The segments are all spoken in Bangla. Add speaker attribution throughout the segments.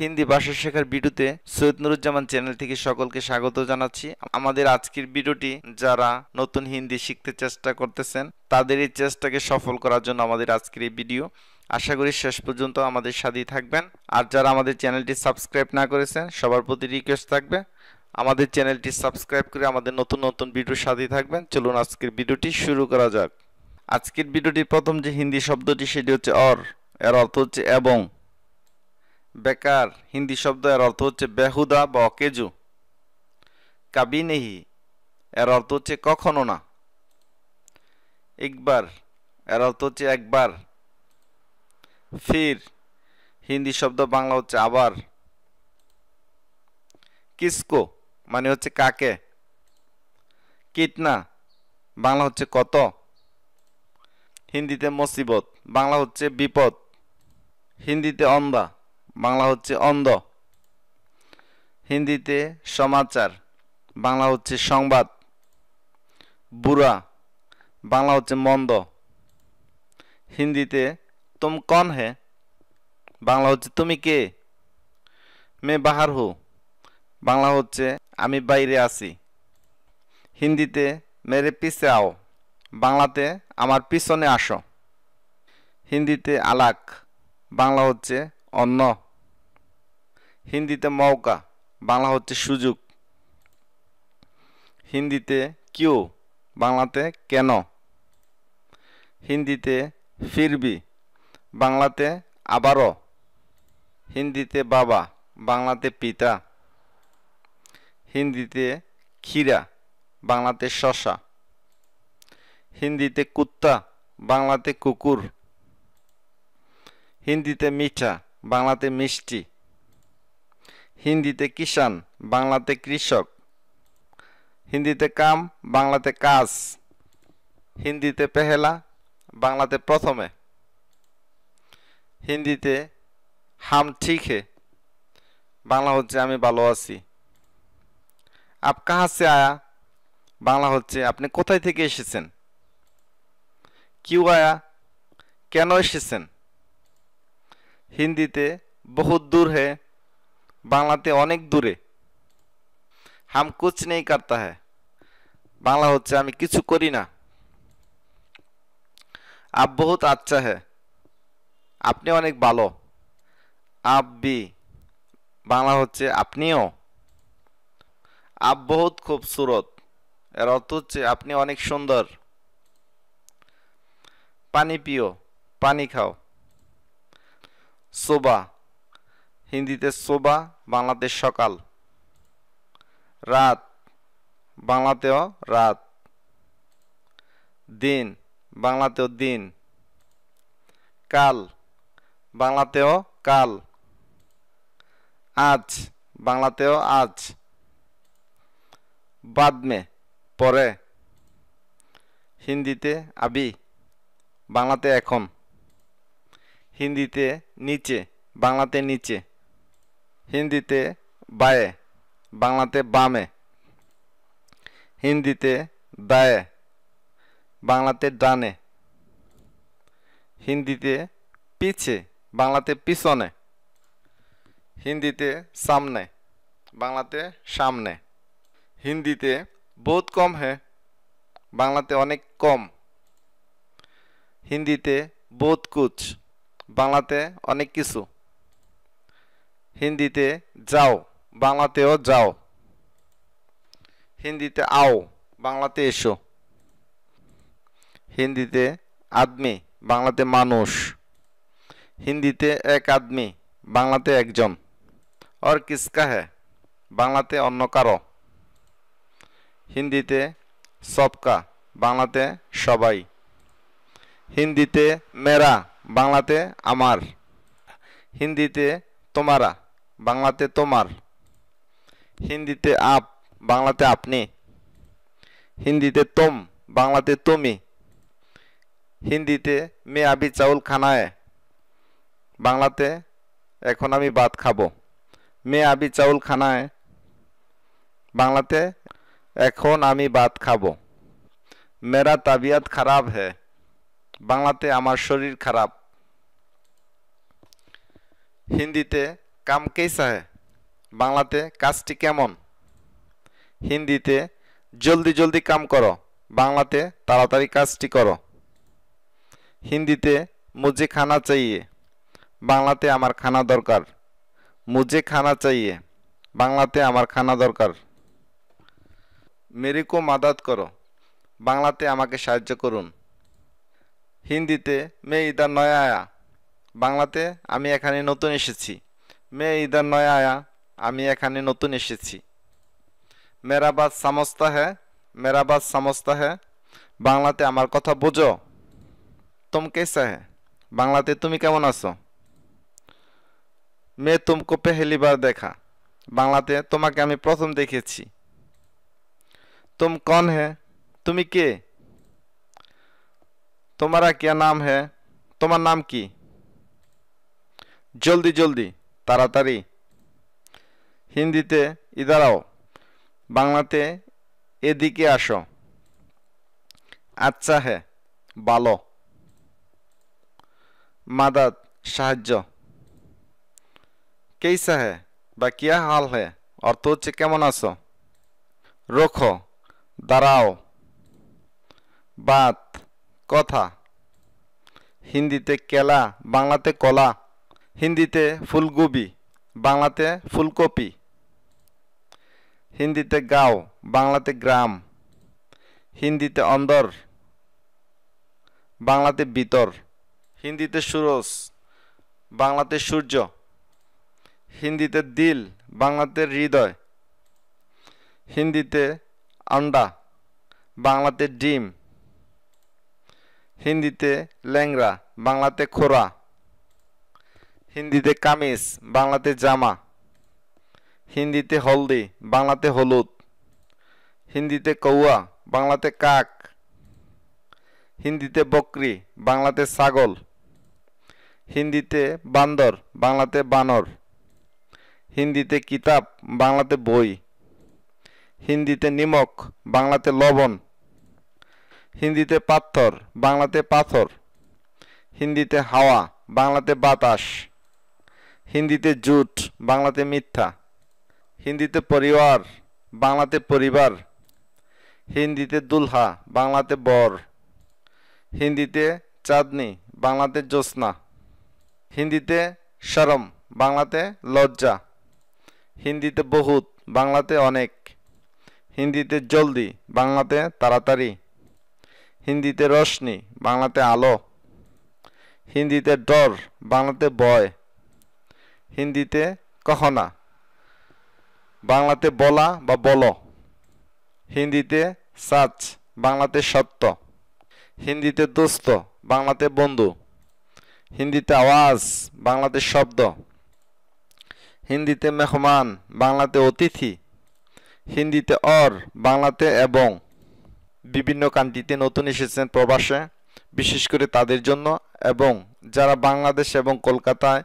Speaker 1: হিন্দি ভাষা শেখার ভিডিওতে সৈয়দ নুরুজ্জামান চ্যানেল থেকে সকলকে স্বাগত জানাচ্ছি আমাদের আজকের ভিডিওটি যারা নতুন হিন্দি শিখতে চেষ্টা করতেছেন তাদের এই চেষ্টাকে সফল করার জন্য আমাদের আজকের এই ভিডিও আশা করি শেষ পর্যন্ত আমাদের সাথেই থাকবেন আর যারা আমাদের চ্যানেলটি সাবস্ক্রাইব না করেছেন সবার প্রতি রিকোয়েস্ট থাকবে আমাদের চ্যানেলটি সাবস্ক্রাইব করে আমাদের নতুন নতুন ভিডিওর সাথেই থাকবেন চলুন আজকের ভিডিওটি শুরু করা যাক আজকের ভিডিওটির প্রথম যে হিন্দি শব্দটি সেটি হচ্ছে অর এর অর্থ হচ্ছে এবং বেকার হিন্দি শব্দ এর অর্থ হচ্ছে বেহুদা বা অকেজু কাবি নেহি এর অর্থ হচ্ছে কখনো না একবার এর অর্থ হচ্ছে একবার ফির হিন্দি শব্দ বাংলা হচ্ছে আবার কিসকো মানে হচ্ছে কাকে কিটনা বাংলা হচ্ছে কত হিন্দিতে মুসিবত বাংলা হচ্ছে বিপদ হিন্দিতে অন্ধা বাংলা হচ্ছে অন্ধ হিন্দিতে সমাচার বাংলা হচ্ছে সংবাদ বুড়া বাংলা হচ্ছে মন্দ হিন্দিতে তুম কন হে বাংলা হচ্ছে তুমি কে মে বাহার হো বাংলা হচ্ছে আমি বাইরে আছি হিন্দিতে মেরে পিছে আও বাংলাতে আমার পিছনে আসো হিন্দিতে আলাক বাংলা হচ্ছে অন্য হিন্দিতে মৌকা বাংলা হচ্ছে সুযোগ হিন্দিতে কিউ বাংলাতে কেন হিন্দিতে ফিরবি বাংলাতে আবারও হিন্দিতে বাবা বাংলাতে পিতা হিন্দিতে ক্ষীরা বাংলাতে শশা হিন্দিতে কুত্তা বাংলাতে কুকুর হিন্দিতে মিঠা বাংলাতে মিষ্টি হিন্দিতে কিষাণ বাংলাতে কৃষক হিন্দিতে কাম বাংলাতে কাজ হিন্দিতে পেহেলা বাংলাতে প্রথমে হিন্দিতে হাম ঠিক হে বাংলা হচ্ছে আমি ভালো আছি আপ কাহাসে আয়া বাংলা হচ্ছে আপনি কোথায় থেকে এসেছেন কিউ আয়া কেন এসেছেন হিন্দিতে বহুত দূর হে বাংলাতে অনেক দূরে হাম কুচ নেই কারতা হ্যাঁ বাংলা হচ্ছে আমি কিছু করি না আপ বহুত আচ্ছা হ্যাঁ আপনি অনেক ভালো আপ বি বাংলা হচ্ছে আপনিও আপ বহুত খুবসুরত এর অর্থ হচ্ছে আপনি অনেক সুন্দর পানি পিও পানি খাও সোবা হিন্দিতে সোবা বাংলাতে সকাল রাত বাংলাতেও রাত দিন বাংলাতেও দিন কাল বাংলাতেও কাল আজ বাংলাতেও আজ বাদমে পরে হিন্দিতে আবি বাংলাতে এখন হিন্দিতে নিচে বাংলাতে নিচে হিন্দিতে বায়ে বাংলাতে বামে হিন্দিতে দায়ে বাংলাতে ডানে হিন্দিতে পিছে বাংলাতে পিছনে হিন্দিতে সামনে বাংলাতে সামনে হিন্দিতে বহুত কম হে বাংলাতে অনেক কম হিন্দিতে বহুত কুচ বাংলাতে অনেক কিছু হিন্দিতে যাও বাংলাতেও যাও হিন্দিতে আও বাংলাতে এসো হিন্দিতে আদমি বাংলাতে মানুষ হিন্দিতে এক আদমি বাংলাতে একজন অর কিসকা है বাংলাতে অন্য কারো হিন্দিতে সবকা বাংলাতে সবাই হিন্দিতে মেরা বাংলাতে আমার হিন্দিতে তোমারা বাংলাতে তোমার হিন্দিতে আপ বাংলাতে আপনি হিন্দিতে তোম বাংলাতে তুমি হিন্দিতে মে আবি চাউল খানায় বাংলাতে এখন আমি ভাত খাবো মে আবি চাউল খানায় বাংলাতে এখন আমি ভাত খাবো মেরা তাবিয়াত খারাপ হ্যাঁ বাংলাতে আমার শরীর খারাপ হিন্দিতে কাম কেসা হ্যাঁ বাংলাতে কাজটি কেমন হিন্দিতে জলদি জলদি কাম করো বাংলাতে তাড়াতাড়ি কাজটি করো হিন্দিতে মুজে খানা চাইয়ে বাংলাতে আমার খানা দরকার মুজে খানা চাইয়ে বাংলাতে আমার খানা দরকার মেরিকো মাদাত করো বাংলাতে আমাকে সাহায্য করুন হিন্দিতে মে ইদার নয়া আয়া বাংলাতে আমি এখানে নতুন এসেছি মে ইদার নয় আয়া আমি এখানে নতুন এসেছি মেরাবাদ সামস্তা হে মেরাবাদ সামস্তা হে বাংলাতে আমার কথা বোঝো তুম কেসা হে বাংলাতে তুমি কেমন আছো মে তুমকো পেহেলিবার দেখা বাংলাতে তোমাকে আমি প্রথম দেখেছি তুম কন হে তুমি কে তোমারা কে নাম হে তোমার নাম কি জলদি জলদি তাড়াতাড়ি হিন্দিতে ইদারাও বাংলাতে এদিকে আসো আচ্ছা হে বালো মাদাত সাহায্য কেইসা হে বা কিয়া হাল হে অর্থ হচ্ছে কেমন আছো রোখ দাঁড়াও বাত কথা হিন্দিতে কেলা বাংলাতে কলা হিন্দিতে ফুলকপি বাংলাতে ফুলকপি হিন্দিতে গাও বাংলাতে গ্রাম হিন্দিতে অন্দর বাংলাতে বিতর হিন্দিতে সুরজ বাংলাতে সূর্য হিন্দিতে দিল বাংলাতে হৃদয় হিন্দিতে আন্ডা বাংলাতে ডিম হিন্দিতে ল্যাংরা বাংলাতে খোরা হিন্দিতে কামিজ বাংলাতে জামা হিন্দিতে হলদি বাংলাতে হলুদ হিন্দিতে কৌয়া বাংলাতে কাক হিন্দিতে বকরি বাংলাতে ছাগল হিন্দিতে বান্দর বাংলাতে বানর হিন্দিতে কিতাব বাংলাতে বই হিন্দিতে নিমক বাংলাতে লবণ হিন্দিতে পাথর বাংলাতে পাথর হিন্দিতে হাওয়া বাংলাতে বাতাস হিন্দিতে জুট বাংলাতে মিথ্যা হিন্দিতে পরিবার বাংলাতে পরিবার হিন্দিতে দুলহা বাংলাতে বর হিন্দিতে চাঁদনি বাংলাতে জ্যোৎস্না হিন্দিতে শরম বাংলাতে লজ্জা হিন্দিতে বহুত বাংলাতে অনেক হিন্দিতে জলদি বাংলাতে তাড়াতাড়ি হিন্দিতে রশ্মি বাংলাতে আলো হিন্দিতে ডর বাংলাতে বয় হিন্দিতে কখনা বাংলাতে বলা বা বল হিন্দিতে সাচ বাংলাতে সত্য হিন্দিতে দোস্ত বাংলাতে বন্ধু হিন্দিতে আওয়াজ বাংলাতে শব্দ হিন্দিতে মেহমান বাংলাতে অতিথি হিন্দিতে অর বাংলাতে এবং বিভিন্ন কান্ট্রিতে নতুন এসেছেন প্রবাসে বিশেষ করে তাদের জন্য এবং যারা বাংলাদেশ এবং কলকাতায়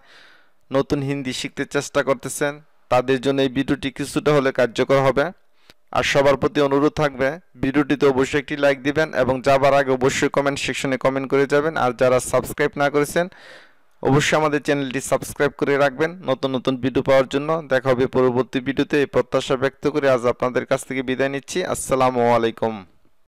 Speaker 1: নতুন হিন্দি শিখতে চেষ্টা করতেছেন তাদের জন্য এই ভিডিওটি কিছুটা হলে কার্যকর হবে আর সবার প্রতি অনুরোধ থাকবে ভিডিওটিতে অবশ্যই একটি লাইক দিবেন এবং যাবার আগে অবশ্যই কমেন্ট সেকশনে কমেন্ট করে যাবেন আর যারা সাবস্ক্রাইব না করেছেন অবশ্যই আমাদের চ্যানেলটি সাবস্ক্রাইব করে রাখবেন নতুন নতুন ভিডিও পাওয়ার জন্য দেখা হবে পরবর্তী ভিডিওতে এই প্রত্যাশা ব্যক্ত করে আজ আপনাদের কাছ থেকে বিদায় নিচ্ছি আসসালামু আলাইকুম